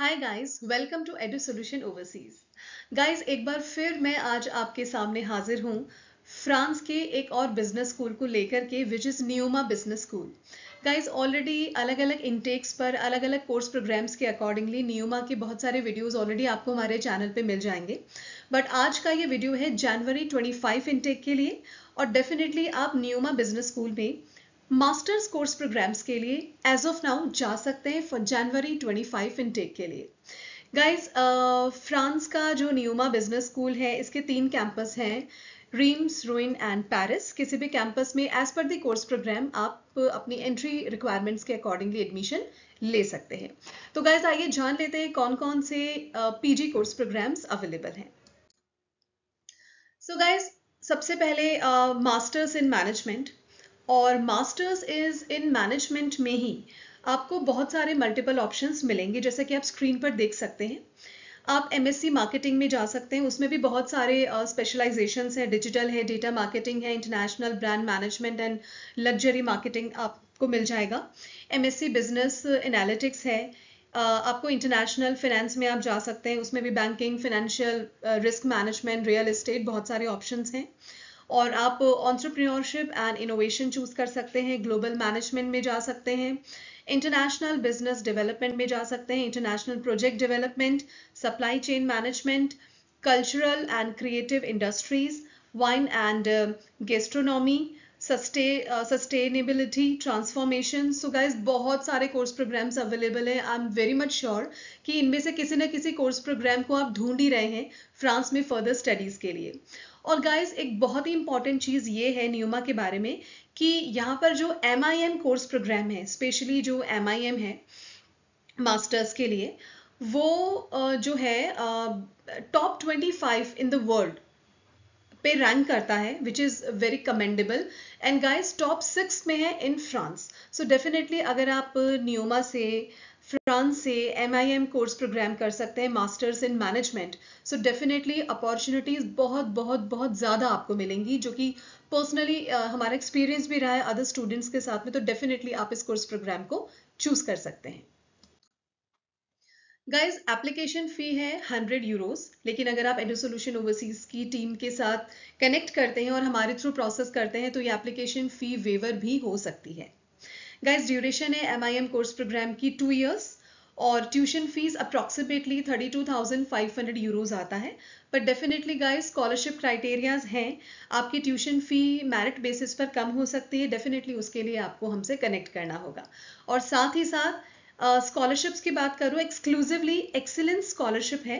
hi guys welcome to Edu Solution Overseas guys एक बार फिर मैं आज आपके सामने हाजिर हूँ फ्रांस के एक और बिजनेस स्कूल को लेकर के which is NEOMA Business School guys already अलग अलग इंटेक्स पर अलग अलग कोर्स प्रोग्राम्स के अकॉर्डिंगली नियोमा के बहुत सारे वीडियोस ऑलरेडी आपको हमारे चैनल पे मिल जाएंगे बट आज का ये वीडियो है जनवरी 25 इनटेक के लिए और डेफिनेटली आप नियोमा बिजनेस स्कूल में मास्टर्स कोर्स प्रोग्राम्स के लिए एज ऑफ नाउ जा सकते हैं फॉर जनवरी 25 इनटेक के लिए गाइज फ्रांस uh, का जो न्यूमा बिजनेस स्कूल है इसके तीन कैंपस हैं रीम्स रोइन एंड पेरिस किसी भी कैंपस में as per the course program आप अपनी एंट्री रिक्वायरमेंट्स के अकॉर्डिंगली एडमिशन ले सकते हैं तो गाइज आइए जान लेते हैं कौन कौन से पीजी कोर्स प्रोग्राम्स अवेलेबल हैं सो गाइज सबसे पहले मास्टर्स इन मैनेजमेंट और मास्टर्स इज़ इन मैनेजमेंट में ही आपको बहुत सारे मल्टीपल ऑप्शंस मिलेंगे जैसे कि आप स्क्रीन पर देख सकते हैं आप एम मार्केटिंग में जा सकते हैं उसमें भी बहुत सारे स्पेशलाइजेशंस uh, हैं डिजिटल है डेटा मार्केटिंग है international brand management and luxury marketing आपको मिल जाएगा एम बिजनेस एनालिटिक्स है Uh, आपको इंटरनेशनल फिनेंस में आप जा सकते हैं उसमें भी banking financial risk management real estate बहुत सारे ऑप्शन हैं और आप ऑन्ट्रप्रनोरशिप एंड इनोवेशन चूज कर सकते हैं ग्लोबल मैनेजमेंट में जा सकते हैं इंटरनेशनल बिजनेस डेवलपमेंट में जा सकते हैं international project development supply chain management cultural and creative industries wine and gastronomy sustainability transformation so guys बहुत सारे कोर्स प्रोग्राम्स अवेलेबल हैं I am very much sure कि इनमें से किसी न किसी कोर्स प्रोग्राम को आप ढूंढ ही रहे हैं फ्रांस में फर्दर स्टडीज़ के लिए और गाइज एक बहुत ही इंपॉर्टेंट चीज़ ये है न्यूमा के बारे में कि यहाँ पर जो M I M course program है स्पेशली जो एम आई एम है मास्टर्स के लिए वो uh, जो है top twenty five in the world पे रैंक करता है which is very commendable and guys top six में है इन फ्रांस सो डेफिनेटली अगर आप नियोमा से फ्रांस से M I M course program कर सकते हैं masters in management so definitely opportunities बहुत बहुत बहुत ज़्यादा आपको मिलेंगी जो कि पर्सनली uh, हमारा एक्सपीरियंस भी रहा है अदर स्टूडेंट्स के साथ में तो डेफिनेटली आप इस कोर्स प्रोग्राम को चूज़ कर सकते हैं गाइज एप्लीकेशन फ़ी है 100 यूरोस लेकिन अगर आप एडो सोल्यूशन ओवरसीज़ की टीम के साथ कनेक्ट करते हैं और हमारे थ्रू प्रोसेस करते हैं तो ये एप्लीकेशन फ़ी वेवर भी हो सकती है गाइज ड्यूरेशन है M I M course program की टू ईयर्स और tuition fees approximately thirty two thousand five hundred euros आता है पर डेफिनेटली गाइस स्कॉलरशिप क्राइटेरियाज हैं आपकी ट्यूशन फी मेरिट बेसिस पर कम हो सकती है डेफिनेटली उसके लिए आपको हमसे कनेक्ट करना होगा और साथ ही साथ स्कॉलरशिप्स uh, की बात करूँ एक्सक्लूसिवली एक्सीलेंस स्कॉलरशिप है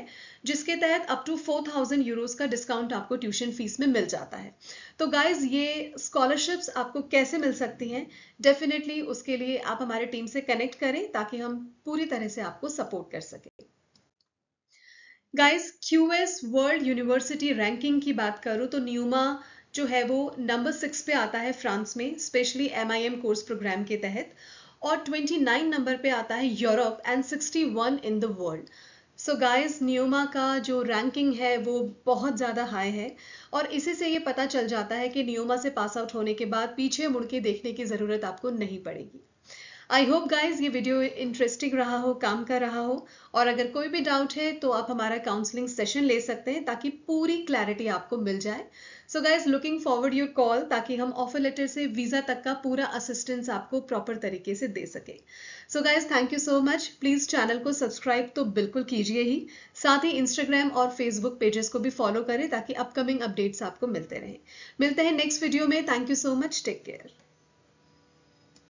जिसके तहत up to four thousand euros का डिस्काउंट आपको ट्यूशन फीस में मिल जाता है तो गाइज ये स्कॉलरशिप्स आपको कैसे मिल सकती हैं डेफिनेटली उसके लिए आप हमारे टीम से कनेक्ट करें ताकि हम पूरी तरह से आपको सपोर्ट कर सकें guys Q S world university ranking की बात करूँ तो न्यूमा जो है वो नंबर सिक्स पे आता है फ्रांस में स्पेशली एम कोर्स प्रोग्राम के तहत और 29 नंबर पे आता है Europe and 61 in the world so guys NEOMA का जो रैंकिंग है वो बहुत ज़्यादा हाई है और इसी से ये पता चल जाता है कि न्योमा से पास आउट होने के बाद पीछे मुड़ के देखने की ज़रूरत आपको नहीं पड़ेगी आई होप गाइज ये वीडियो इंटरेस्टिंग रहा हो काम कर रहा हो और अगर कोई भी डाउट है तो आप हमारा काउंसलिंग सेशन ले सकते हैं ताकि पूरी क्लैरिटी आपको मिल जाए so guys looking forward your call ताकि हम ऑफर लेटर से वीज़ा तक का पूरा असिस्टेंस आपको प्रॉपर तरीके से दे सके so guys thank you so much please channel को सब्सक्राइब तो बिल्कुल कीजिए ही साथ ही इंस्टाग्राम और फेसबुक पेजेस को भी फॉलो करें ताकि अपकमिंग अपडेट्स आपको मिलते रहें मिलते हैं नेक्स्ट वीडियो में thank you so much take care